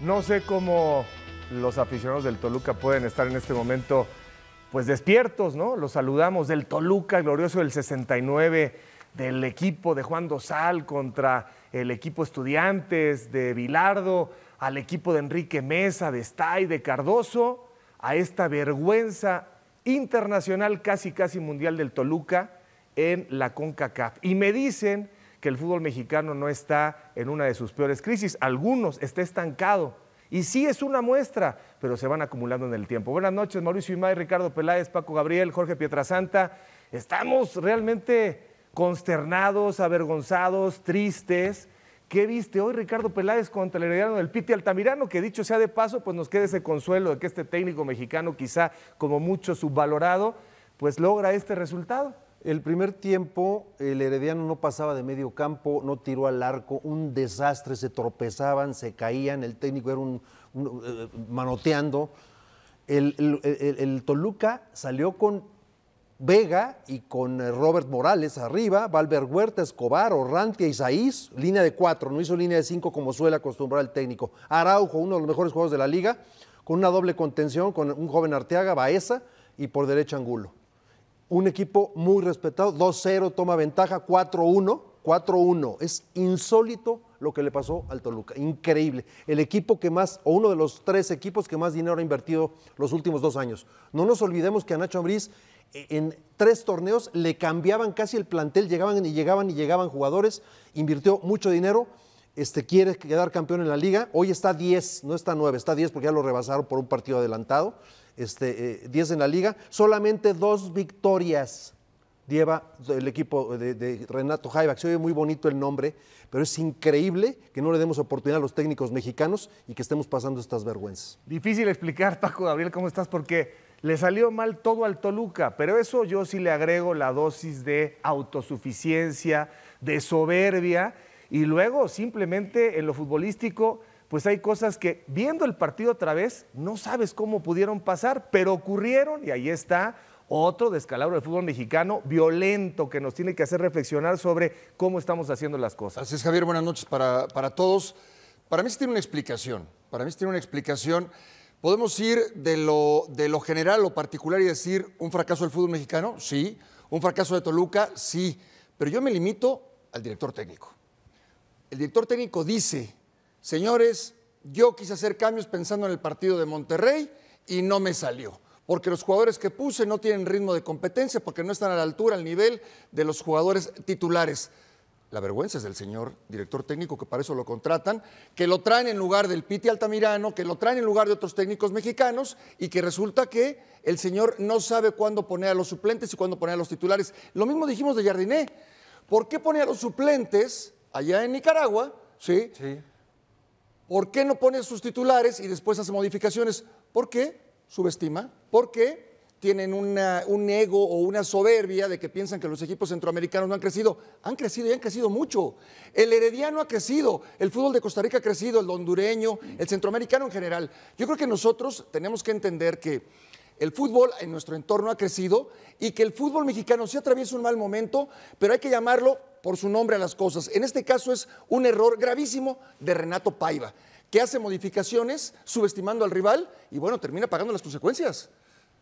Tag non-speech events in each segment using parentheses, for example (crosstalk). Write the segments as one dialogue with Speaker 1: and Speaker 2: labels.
Speaker 1: No sé cómo los aficionados del Toluca pueden estar en este momento pues despiertos, ¿no? Los saludamos del Toluca, glorioso del 69, del equipo de Juan Dosal contra el equipo estudiantes de Vilardo, al equipo de Enrique Mesa, de Stay, de Cardoso, a esta vergüenza internacional casi casi mundial del Toluca en la CONCACAF. Y me dicen que el fútbol mexicano no está en una de sus peores crisis, algunos está estancado. Y sí es una muestra, pero se van acumulando en el tiempo. Buenas noches, Mauricio Imay, Ricardo Peláez, Paco Gabriel, Jorge Pietrasanta. Estamos realmente consternados, avergonzados, tristes. ¿Qué viste hoy Ricardo Peláez contra el heredero del Piti Altamirano? Que dicho sea de paso, pues nos queda ese consuelo de que este técnico mexicano, quizá como mucho
Speaker 2: subvalorado, pues logra este resultado. El primer tiempo, el Herediano no pasaba de medio campo, no tiró al arco, un desastre, se tropezaban, se caían, el técnico era un, eh, manoteando. El, Toluca salió con Vega y con eh, Robert Morales arriba, Valver Huerta, Escobar, Orrantia, Isaís, línea de cuatro, no hizo línea de cinco como suele acostumbrar el técnico. Araujo, uno de los mejores jugadores de la liga, con una doble contención, con un joven Arteaga, Baeza y por derecha Angulo un equipo muy respetado, 2-0 toma ventaja, 4-1, 4-1. Es insólito lo que le pasó al Toluca, increíble. El equipo que más, o uno de los tres equipos que más dinero ha invertido los últimos dos años. No nos olvidemos que a Nacho Ambriz e, en tres torneos le cambiaban casi el plantel, llegaban y llegaban y llegaban jugadores, invirtió mucho dinero este, quiere quedar campeón en la liga. Hoy está 10, no está 9, está 10 porque ya lo rebasaron por un partido adelantado. Este, 10 eh, en la liga. Solamente dos victorias lleva el equipo de, Renato Jaiva. Se oye muy bonito el nombre, pero es increíble que no le demos oportunidad a los técnicos mexicanos y que estemos pasando estas vergüenzas.
Speaker 1: Difícil explicar, Paco Gabriel, cómo estás, porque le salió mal todo al Toluca, pero eso yo sí le agrego la dosis de autosuficiencia, de soberbia y luego, simplemente en lo futbolístico, pues hay cosas que viendo el partido otra vez, no sabes cómo pudieron pasar, pero ocurrieron y ahí está otro descalabro del fútbol mexicano violento que nos tiene que hacer reflexionar sobre cómo estamos haciendo las cosas. Así es, Javier, buenas noches para, todos. Para mí sí tiene una explicación,
Speaker 3: para mí sí tiene una explicación. ¿Podemos ir de lo, de lo general, lo particular y decir un fracaso del fútbol mexicano? Sí. ¿Un fracaso de Toluca? Sí. Pero yo me limito al director técnico el director técnico dice, señores, yo quise hacer cambios pensando en el partido de Monterrey y no me salió, porque los jugadores que puse no tienen ritmo de competencia, porque no están a la altura, al nivel de los jugadores titulares. La vergüenza es del señor director técnico, que para eso lo contratan, que lo traen en lugar del Piti Altamirano, que lo traen en lugar de otros técnicos mexicanos y que resulta que el señor no sabe cuándo poner a los suplentes y cuándo poner a los titulares. Lo mismo dijimos de Jardiné. ¿Por qué pone a los suplentes allá en Nicaragua, ¿sí? Sí. por qué no pone sus titulares y después hace modificaciones? ¿Por qué? Subestima. ¿Por qué? Tienen un ego o una soberbia de que piensan que los equipos centroamericanos no han crecido. Han crecido y han crecido mucho. El herediano ha crecido, el fútbol de Costa Rica ha crecido, el hondureño, el centroamericano en general. Yo creo que nosotros tenemos que entender que el fútbol en nuestro entorno ha crecido y que el fútbol mexicano sí atraviesa un mal momento, pero hay que llamarlo por su nombre a las cosas. En este caso es un error gravísimo de Renato Paiva, que hace
Speaker 1: modificaciones subestimando al rival y bueno, termina pagando las consecuencias.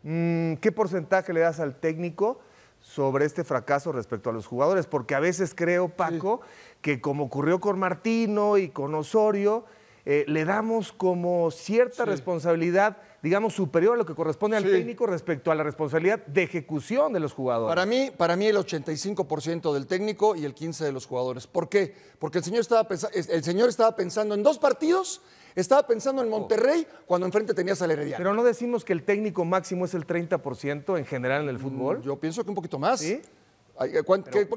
Speaker 1: Mm, ¿Qué porcentaje le das al técnico sobre este fracaso respecto a los jugadores? Porque a veces creo, Paco, que como ocurrió con Martino y con Osorio, eh, le damos como cierta responsabilidad, digamos, superior a lo que corresponde al técnico respecto a la responsabilidad de ejecución de los jugadores. Para
Speaker 3: mí, para mí el 85% del técnico y el 15% de los jugadores. ¿Por qué? Porque el señor estaba, el señor estaba pensando en dos partidos estaba pensando en Monterrey oh. cuando enfrente tenía al Pero no decimos que el técnico máximo es el 30% en general en el mm, fútbol. Yo pienso que un poquito más. Eh,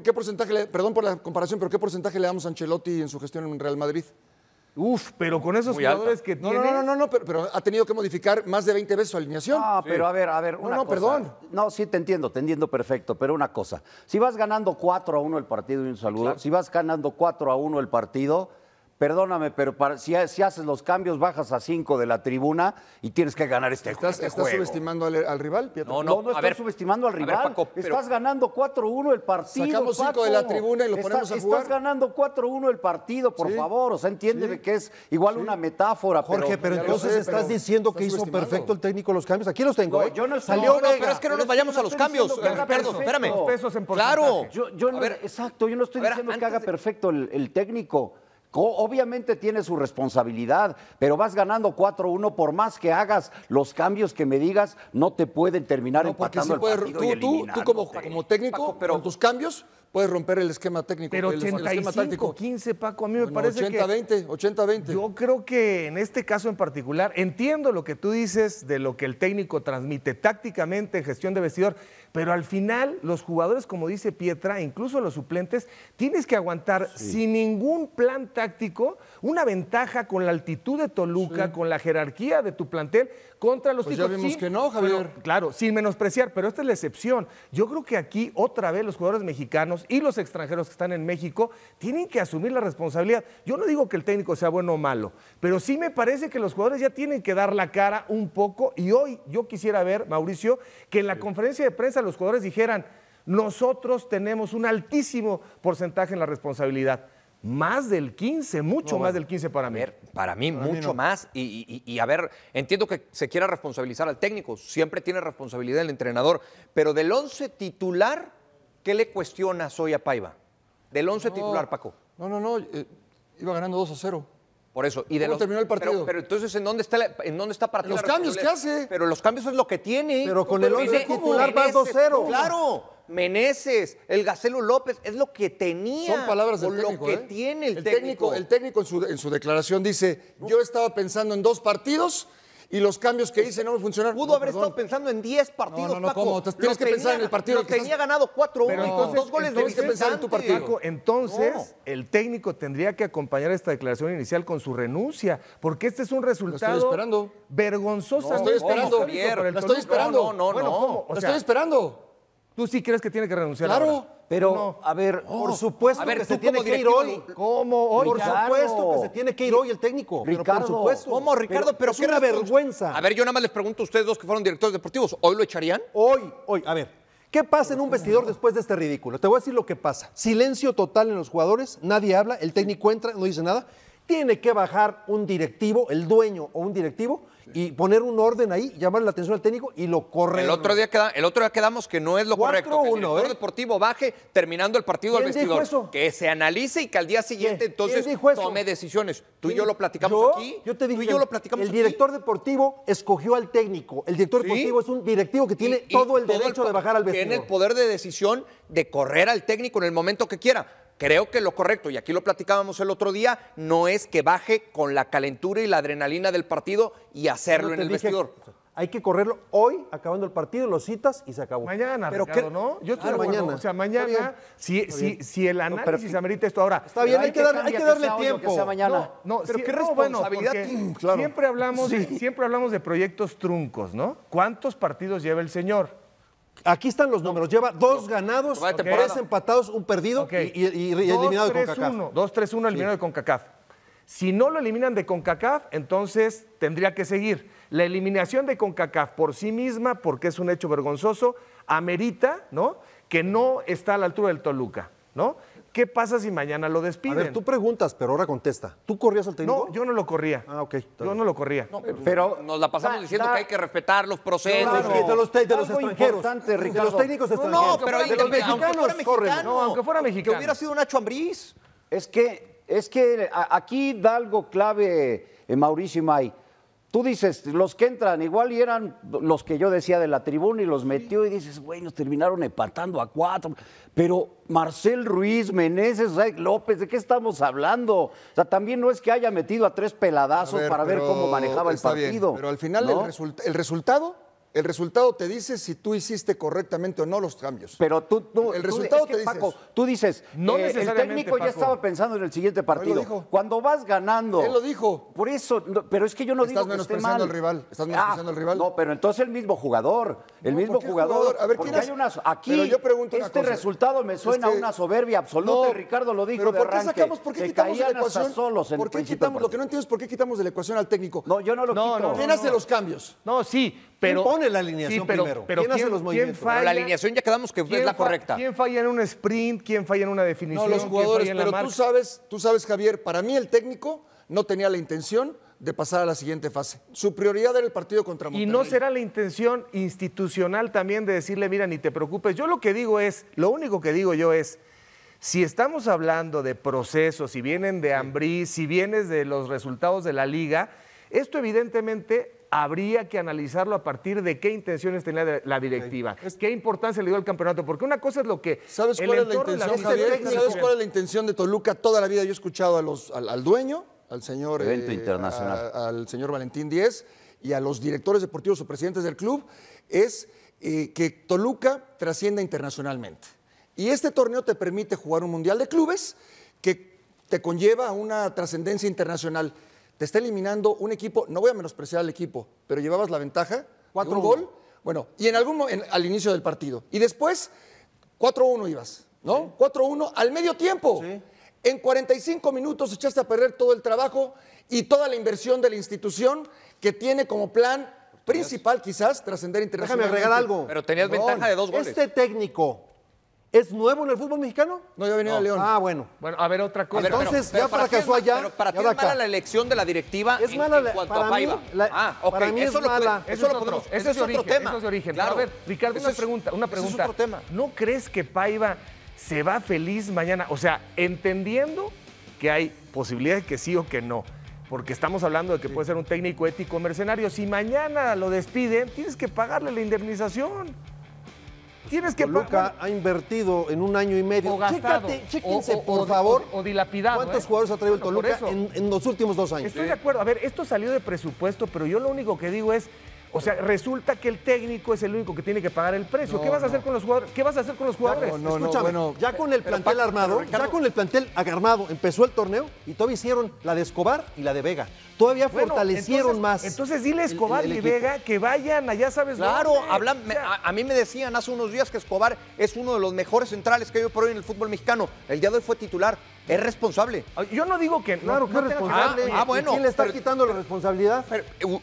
Speaker 3: ¿Qué, porcentaje, le, perdón por la comparación, pero qué porcentaje le damos a Ancelotti en su gestión en Real Madrid? Uf, pero con esos jugadores que no, tiene. No, no, no, no, pero, ha tenido que modificar más de 20 veces su alineación. Ah, pero a ver, a ver. Una perdón.
Speaker 4: No, sí, te entiendo, te entiendo perfecto, pero una cosa. Si vas ganando 4 a 1 el partido, y un saludo. Si vas ganando 4 a 1 el partido perdóname, pero si, haces los cambios, bajas a cinco de la tribuna y tienes que ganar este, ¿Estás, este ¿estás juego. ¿Estás subestimando al, rival, No, no, no, estás subestimando al rival. Estás ganando 4-1 el partido. Sacamos cinco de la tribuna y lo ponemos a jugar. Estás ganando 4-1 el partido, por favor. O sea, entiéndeme que es igual una metáfora. Jorge, pero, pero entonces estás diciendo que hizo perfecto
Speaker 2: el técnico los cambios. Aquí los tengo. ¿eh? yo no Salió Pero es que no nos vayamos a los cambios. Perdón, espérame.
Speaker 4: Claro. Yo exacto, yo no estoy diciendo que haga perfecto el técnico. Obviamente tiene su responsabilidad, pero vas ganando 4-1 por más que hagas los cambios que me digas, no te pueden terminar empatando partido
Speaker 3: tú, tú, como, técnico, con tus cambios puedes romper el esquema técnico, pero 85,
Speaker 1: 15, Paco, a mí me parece parece 80, 20, 80 20. Yo creo que en este caso en particular entiendo lo que tú dices de lo que el técnico transmite tácticamente en gestión de vestidor pero al final, los jugadores, como dice Pietra, incluso los suplentes, tienes que aguantar sin ningún plan táctico una ventaja con la altitud de Toluca, con la jerarquía de tu plantel, contra los pues que no, Javier. claro, sin menospreciar, pero esta es la excepción. Yo creo que aquí otra vez los jugadores mexicanos y los extranjeros que están en México tienen que asumir la responsabilidad. Yo no digo que el técnico sea bueno o malo, pero sí me parece que los jugadores ya tienen que dar la cara un poco y hoy yo quisiera ver, Mauricio, que en la conferencia de prensa los jugadores dijeran, nosotros tenemos un altísimo porcentaje en la responsabilidad. Más del 15, mucho más del 15 para
Speaker 5: mí. para mí, mucho más. Y, a ver, entiendo que se quiera responsabilizar al técnico, siempre tiene responsabilidad el entrenador, pero del 11 titular, ¿qué le cuestionas hoy a Paiva? Del 11 titular, Paco.
Speaker 3: No, no, no, eh, iba ganando 2 a 0.
Speaker 5: Por eso. Y terminó el partido? Pero, entonces, ¿en dónde está, la, en dónde está partido? Los cambios ¿qué hace. Pero los cambios es lo que tiene. Pero con el 11 titular va 2-0. Claro. Meneses, el Gacelo López, es lo que tenía. Son palabras del o lo que ¿eh? tiene el, técnico. El técnico en su, en su declaración dice, yo estaba
Speaker 3: pensando en dos partidos y los cambios que hice no me funcionaron. Pudo haber estado pensando en 10 partidos, no, no, no,
Speaker 1: ¿cómo? Tienes que pensar en el partido. Lo que tenía
Speaker 5: ganado 4-1 y con dos goles Tienes que pensar en tu partido.
Speaker 1: entonces, el técnico tendría que acompañar esta declaración inicial con su renuncia, porque este es un resultado estoy esperando. vergonzoso. No, estoy esperando. No, estoy esperando. No, no, no. Bueno, ¿cómo? O sea, estoy esperando. Tú sí crees que tiene que renunciar. Claro. Pero, a ver, por oh. supuesto
Speaker 4: que se tiene que ir hoy. ¿Cómo hoy? Oh, por supuesto que se
Speaker 2: tiene que ir hoy el técnico. Ricardo. Pero por supuesto. ¿Cómo, Ricardo? Pero, qué es vergüenza.
Speaker 5: A ver, yo nada más les pregunto a ustedes dos que fueron directores deportivos. ¿Hoy lo echarían? Hoy,
Speaker 2: hoy. A ver, ¿qué pasa en un vestidor después de este ridículo? Te voy a decir lo que pasa. Silencio total en los jugadores, nadie habla, el técnico entra, no dice nada tiene que bajar un directivo, el dueño o un directivo, y poner un orden ahí, llamar la atención al técnico y lo corre. El otro
Speaker 5: día, el otro día quedamos que no es lo correcto. Que el director ¿eh? deportivo baje terminando el partido al vestidor. Que se analice y que al día siguiente entonces tome decisiones. Tú y yo lo platicamos aquí.
Speaker 2: te tú y yo lo platicamos el director deportivo escogió al técnico. El director deportivo es un directivo que tiene todo el derecho de bajar al vestidor. Tiene el
Speaker 5: poder de decisión de correr al técnico en el momento que quiera Creo que lo correcto, y aquí lo platicábamos el otro día, no es que baje con la calentura y la adrenalina del partido y hacerlo en el vestidor.
Speaker 2: Hay que correrlo hoy, acabando el partido, lo citas y se acabó. Mañana, pero Ricardo, ¿no? Yo estoy mañana. o sea, mañana, si, si, si, el análisis
Speaker 1: amerita esto ahora. Está bien, hay, que, darle tiempo. mañana. No, pero qué responsabilidad. Bueno, siempre, hablamos, siempre hablamos de proyectos truncos, ¿no? ¿Cuántos partidos lleva el señor? Aquí están los números. Lleva dos ganados, tres empatados, un perdido y, eliminado de CONCACAF. Dos tres uno eliminado de CONCACAF. Si no lo eliminan de CONCACAF, entonces tendría que seguir. La eliminación de CONCACAF por sí misma, porque es un hecho vergonzoso, amerita, ¿no? Que no está a la altura del Toluca, ¿no? ¿Qué pasa
Speaker 5: si mañana lo despiden?
Speaker 1: A ver, tú
Speaker 2: preguntas, pero ahora contesta. ¿Tú corrías al técnico? No, yo no lo corría. Ah, ok. Yo no lo corría.
Speaker 5: pero nos la pasamos diciendo que hay que respetar los procesos. de los, de los extranjeros. De los técnicos extranjeros. No, pero de los mexicanos corren. No, aunque fuera mexicano. Que hubiera
Speaker 4: sido Nacho Ambriz. Es que, es que aquí da algo clave, eh, Mauricio y May. Tú dices, los que entran, igual y eran los que yo decía de la tribuna y los metió y dices, güey, terminaron empatando a cuatro. Pero Marcel Ruiz, Meneses, López, ¿de qué estamos hablando? O sea, también no es que haya metido a tres peladazos para ver cómo manejaba el partido.
Speaker 3: pero al final el resultado el resultado te dice si tú
Speaker 4: hiciste correctamente o no los cambios. Pero tú, tú el resultado te dice Paco, tú dices, no eh, el técnico ya estaba pensando en el siguiente partido. Cuando vas ganando. Él lo dijo. Por eso, pero es que yo no digo que esté mal. Al rival. Estás ah, menospreciando al rival. No, pero entonces el mismo jugador, el mismo jugador, A ver, ¿quién es? Hay aquí yo pregunto este resultado me suena a una soberbia absoluta Ricardo lo dijo Pero ¿por qué sacamos por qué quitamos de la ecuación? Solos en ¿Por qué quitamos? Lo que
Speaker 3: no entiendo es por qué quitamos de la ecuación al técnico.
Speaker 1: No, yo no lo quito. ¿Quién hace los cambios? No, sí, pero en la alineación primero? Pero ¿Quién, hace los movimientos? la alineación
Speaker 5: ya quedamos que es la correcta. ¿Quién
Speaker 1: falla en un sprint? ¿Quién falla en una definición? No, los jugadores,
Speaker 5: pero tú
Speaker 3: sabes, tú sabes, Javier, para mí el técnico no tenía la intención de pasar a la siguiente
Speaker 1: fase. Su prioridad era el partido contra Monterrey. Y no será la intención institucional también de decirle, mira, ni te preocupes. Yo lo que digo es, lo único que digo yo es, si estamos hablando de procesos, si vienen de Ambrí, si vienes de los resultados de la liga, esto evidentemente habría que analizarlo a partir de qué intenciones tenía la directiva, qué importancia le dio al campeonato, porque una cosa es lo que... ¿Sabes cuál es la intención, cuál es
Speaker 3: la intención de Toluca? Toda la vida yo he escuchado al, dueño, al señor... Eh, al señor Valentín Díez y a los directores deportivos o presidentes del club, es eh, que Toluca trascienda internacionalmente. Y este torneo te permite jugar un Mundial de Clubes que te conlleva a una trascendencia internacional te está eliminando un equipo, no voy a menospreciar al equipo, pero llevabas la ventaja, cuatro un gol, bueno, y en algún momento, al inicio del partido. Y después, 4-1 ibas, ¿no? 4-1 al medio tiempo. Sí. En 45 minutos echaste a perder todo el trabajo y toda la inversión de la institución que tiene como plan principal quizás trascender internacionalmente. Déjame agregar algo.
Speaker 4: Pero tenías
Speaker 2: ventaja de dos goles. Este técnico ¿Es nuevo en el fútbol mexicano? No, yo venía venido a León. Ah, bueno.
Speaker 5: Bueno, a ver otra cosa. Entonces, ya para que fracasó allá. Pero para ti es mala la elección de la directiva es en, mala la cuanto para a Paiva. ah, Para mí eso es mala. eso, es lo podemos. Eso es, otro tema. Eso es origen. A ver, Ricardo, una
Speaker 1: pregunta. Una pregunta. es otro tema. ¿No crees que Paiva se va feliz mañana? O sea, entendiendo que hay posibilidad de que sí o que no porque estamos hablando de que puede ser un técnico ético mercenario. Si mañana lo despiden, tienes que pagarle la indemnización
Speaker 2: tienes que Toluca ha invertido en un año y medio. O por favor. O, dilapidado. ¿Cuántos ¿eh? jugadores ha traído el Toluca en, los últimos dos años? Estoy de acuerdo. A ver, esto salió de
Speaker 1: presupuesto, pero yo lo único que digo es. O sea, resulta que el técnico es el único que tiene que pagar el
Speaker 2: precio. ¿Qué vas a hacer con los jugadores? ¿Qué vas a hacer con los jugadores? Escúchame, bueno, ya con el plantel armado, ya con el plantel armado empezó el torneo y todavía hicieron la de Escobar y la de Vega todavía fortalecieron más. Entonces dile a Escobar y Vega que vayan allá, ¿sabes? Claro, hablan,
Speaker 5: a, mí me decían hace unos días que Escobar es uno de los mejores centrales que hay por hoy en el fútbol mexicano. El día de hoy fue titular. Es responsable. Yo no digo que claro, que responsable. Ah, ah, ¿Quién le está quitando la responsabilidad?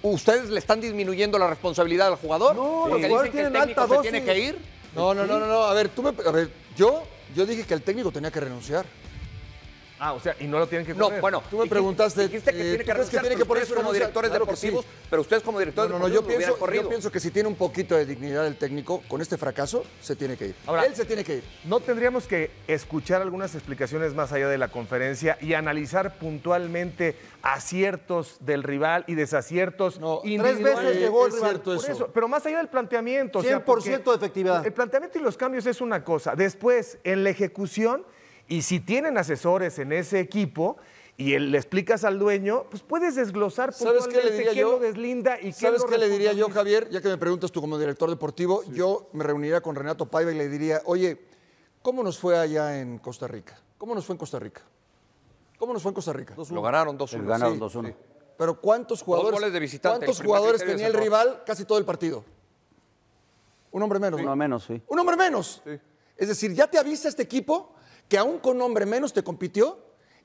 Speaker 5: ¿Ustedes le están disminuyendo la responsabilidad al jugador? No, los porque el jugador dicen que tiene que ir.
Speaker 3: No, no, no, no, A ver, tú me, yo, yo dije que el técnico tenía que renunciar.
Speaker 5: Ah, o sea, y no lo tienen que poner. No, bueno, tú me preguntaste. Dijiste que eh, tiene que, renunciar, como directores deportivos, pero ustedes como directores no, no, yo pienso, Yo
Speaker 1: pienso que si tiene un poquito de dignidad el técnico, con este fracaso se tiene que ir. Ahora, Él se tiene que ir. No tendríamos que escuchar algunas explicaciones más allá de la conferencia y analizar puntualmente aciertos del rival y desaciertos. No, tres veces llegó el eso. Pero más allá del planteamiento. 100% de efectividad. El planteamiento y los cambios es una cosa. Después, en la ejecución y si tienen asesores en ese equipo y le explicas al dueño, pues puedes desglosar ¿Sabes qué le diría yo?
Speaker 3: deslinda y ¿Sabes qué, le diría yo, Javier? Ya que me preguntas tú como director deportivo, yo me reuniría con Renato Paiva y le diría, oye, ¿cómo nos fue allá en Costa Rica? ¿Cómo nos fue en Costa Rica? ¿Cómo nos fue en Costa Rica? Lo ganaron 2-1. ganaron 2-1. Pero ¿cuántos jugadores, ¿cuántos jugadores tenía el rival casi todo el partido? Un hombre menos. Uno menos, sí. Un hombre menos. Es decir, ya te avisa este equipo que aún con hombre menos te compitió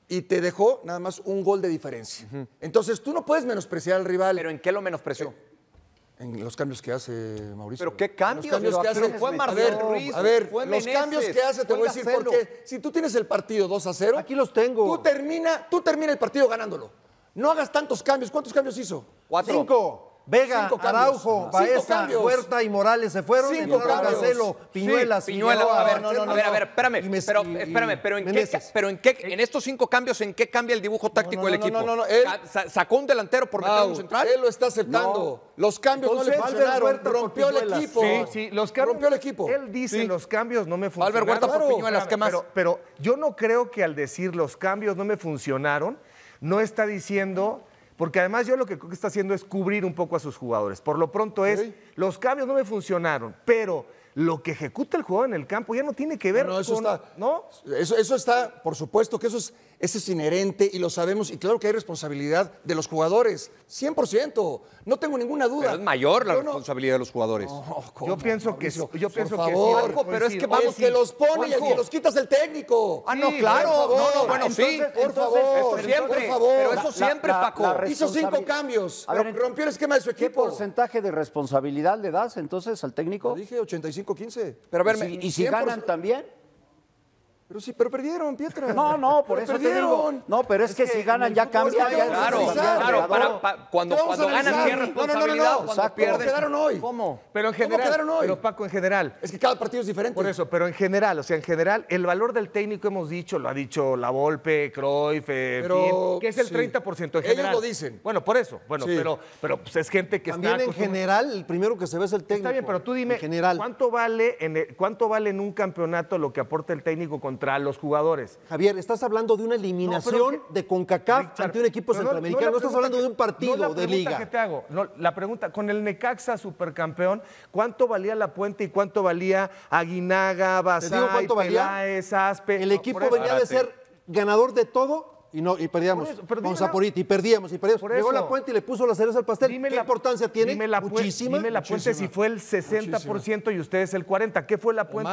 Speaker 3: y te dejó nada más un gol de diferencia. Entonces tú no puedes menospreciar al rival. ¿Pero en qué lo menospreció? En los cambios que hace Mauricio. ¿Pero qué cambios? que hace, a ver, a ver los cambios que hace, te voy a decir porque Si tú tienes el partido 2 a 0, aquí los tengo. Tú termina, tú termina el partido ganándolo. No hagas tantos cambios. ¿Cuántos cambios hizo?
Speaker 5: Cinco. Vega, cinco Araujo, Huerta
Speaker 2: y Morales se fueron. Cinco cambios. Piñuelas, Piñuela, Piñuela. A
Speaker 5: ver, espérame. pero, espérame, pero en, qué, en, estos cinco cambios, ¿en qué cambia el dibujo táctico del equipo? ¿Sacó un delantero por meter central? Él lo está aceptando. Los cambios no le funcionaron. Rompió el equipo. Sí, sí, los cambios.
Speaker 1: Rompió el equipo. Él dice los cambios no me funcionaron. Albert Huerta por Piñuelas, ¿qué más? pero yo no creo que al decir los cambios no me funcionaron, no está diciendo porque además yo lo que creo está haciendo es cubrir un poco a sus jugadores. Por lo pronto es, los cambios no me funcionaron, pero lo que ejecuta el jugador en el campo ya no tiene que ver eso Eso, eso está, por supuesto
Speaker 3: que eso es ese es inherente y lo sabemos. Y claro que hay responsabilidad de los jugadores.
Speaker 5: 100%. No tengo ninguna duda. es mayor la responsabilidad de los jugadores. yo pienso que yo favor. sí, pero es que vamos que los pone y los quitas el técnico. Ah, no, claro.
Speaker 3: No, no, bueno, sí. Por favor. siempre, por favor. Pero eso siempre, Paco. Hizo cinco
Speaker 4: cambios. rompió el esquema de su equipo. ¿Qué porcentaje de responsabilidad le das entonces al técnico? Lo dije 85-15. Pero a ver, y si ganan también? Pero sí, pero perdieron, Pietra. No, no, por eso perdieron. No, pero es, que, si ganan ya cambia. claro, claro. cuando ganan pierden responsabilidad. No, quedaron hoy?
Speaker 5: ¿Cómo?
Speaker 1: Pero en general. ¿Cómo hoy? Pero
Speaker 4: Paco, en general.
Speaker 1: Es que cada partido es diferente. Por eso, pero en general, o sea, en general, el valor del técnico hemos dicho, lo ha dicho La Volpe, Cruyff, que es el 30% en general. Ellos lo dicen. Bueno, por eso. Bueno, pero, pero pues, es gente que También en
Speaker 2: general, el primero que se ve es el técnico. Está bien, pero tú dime, ¿cuánto
Speaker 1: vale en cuánto vale en un campeonato lo que aporta el técnico con contra los jugadores. Javier, estás
Speaker 2: hablando de una eliminación de CONCACAF ante un equipo centroamericano. No, estás hablando de un partido de liga. Que
Speaker 1: te hago, la pregunta, con el Necaxa supercampeón, ¿cuánto valía La Puente y cuánto
Speaker 2: valía Aguinaga, Basay, Peláez, Aspe? El equipo venía de ser ganador de todo y no y perdíamos con Saporiti y perdíamos y perdíamos. Llegó la puente y le puso las cereza al pastel. ¿Qué importancia tiene? Dime la, Muchísima. Dime la puente si fue el 60% y ustedes el
Speaker 1: 40. ¿Qué fue la puente?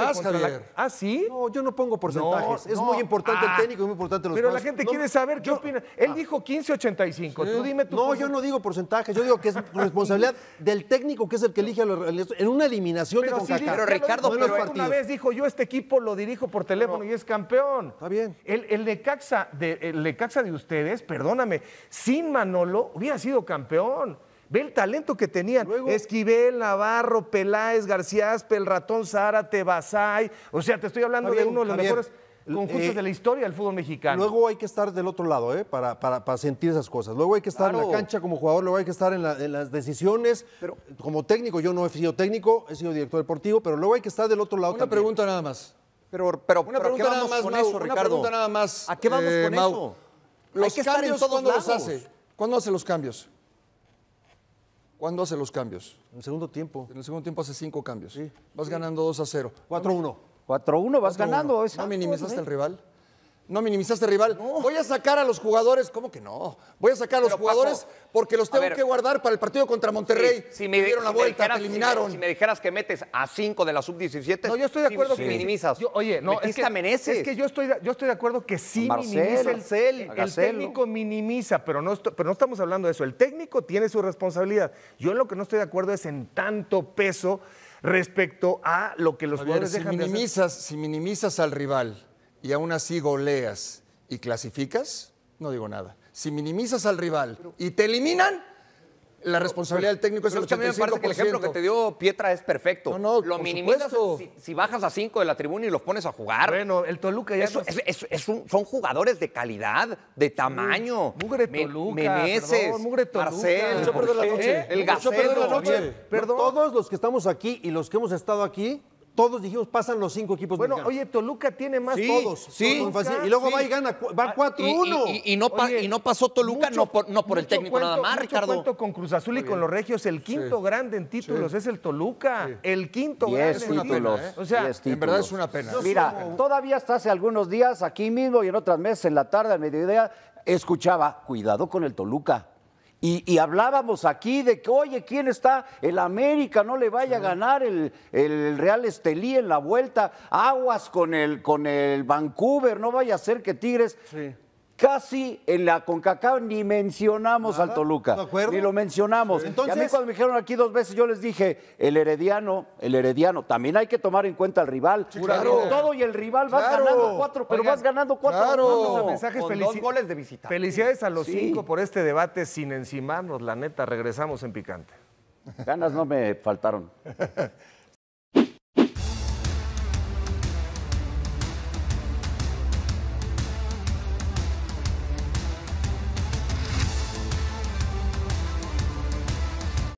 Speaker 1: Ah, sí. No, yo no pongo porcentajes. es muy importante el ah. técnico, es muy
Speaker 2: importante los Pero la gente quiere saber qué opina. Él ah. dijo 1585. Tú dime tú. No, yo no digo porcentajes, yo digo que es (laughs) responsabilidad del técnico que es el que elige en una eliminación pero de Pero Ricardo, pero una vez dijo, "Yo este equipo lo dirijo por teléfono y es campeón." Está bien. El
Speaker 1: Necaxa de Necaxa de ustedes, perdóname, sin Manolo hubiera sido campeón. Ve el talento que tenían. Esquivel, Navarro, Peláez, García Aspe, ratón Zara, Basay. O sea, te estoy hablando de uno de los mejores eh, conjuntos de
Speaker 2: la historia del fútbol mexicano. Luego hay que estar del otro lado, ¿eh? para, para, sentir esas cosas. Luego hay que estar en la cancha como jugador, luego hay que estar en, las decisiones. Pero, como técnico, yo no he sido técnico, he sido director deportivo, pero luego hay que estar del otro lado. Una pregunta nada más. Pero, una pregunta nada más, con Ricardo? Una pregunta
Speaker 3: nada más. ¿A qué vamos eh, con eso? Los cambios, ¿cuándo los hace? ¿Cuándo hace los cambios? ¿Cuándo hace los cambios? En el segundo tiempo. En el segundo tiempo hace cinco cambios. Sí. Vas ganando 2 a 0. 4-1. 4-1 vas ganando. No minimizaste al rival. No minimizaste rival. Voy a sacar a los jugadores. ¿Cómo que no? Voy a sacar a los jugadores porque los tengo que
Speaker 1: guardar para el partido contra Monterrey. Si, me dieron la vuelta, dijeras, eliminaron. Si
Speaker 5: me, dijeras que metes a cinco de la sub-17. No, yo estoy de acuerdo que minimizas. oye, no, es que, es que
Speaker 1: yo estoy, yo estoy de acuerdo que sí minimiza el CEL. El, técnico minimiza, pero no, pero no estamos hablando de eso. El técnico tiene su responsabilidad. Yo en lo que no estoy de acuerdo es en tanto peso respecto a
Speaker 3: lo que los jugadores dejan de hacer. Si minimizas al rival, y aún así goleas y clasificas, no digo nada. Si minimizas al rival y te eliminan,
Speaker 5: la responsabilidad del técnico es el 85%. me parece que el ejemplo que te dio Pietra es perfecto. No, no, lo minimizas si, bajas a cinco de la tribuna y los pones a jugar. Bueno, el Toluca ya. Es, son jugadores de calidad, de tamaño. Mugre Toluca. Meneses, perdón, Mugre Toluca. Marcel, la noche. El
Speaker 2: Perdón, Todos los que estamos aquí y los que hemos estado aquí todos dijimos, pasan los cinco equipos bueno, oye, Toluca tiene más todos. Sí, y luego va y gana, va 4-1. Ah, y, no y, no pasó Toluca, no, por, el técnico nada más, Ricardo.
Speaker 5: con
Speaker 1: Cruz Azul y con los regios, el quinto grande en títulos es el Toluca. El quinto grande en títulos. ¿eh? O sea, en verdad es una pena. Mira,
Speaker 4: todavía hasta hace algunos días, aquí mismo y en otras meses, en la tarde, al mediodía, escuchaba, cuidado con el Toluca y, hablábamos aquí de que, oye, ¿quién está? El América no le vaya a ganar el, Real Estelí en la vuelta. Aguas con el, con el Vancouver, no vaya a ser que Tigres. Casi en la CONCACAF ni mencionamos al Toluca. De Ni lo mencionamos. Entonces, y a mí cuando me dijeron aquí dos veces, yo les dije, el Herediano, el Herediano, también hay que tomar en cuenta al rival. Todo y el rival vas ganando cuatro, pero vas ganando cuatro. Mensajes, Con goles de visita.
Speaker 1: Felicidades a los cinco por este debate sin encimarnos, la neta. Regresamos en picante. Ganas no me faltaron. (laughs)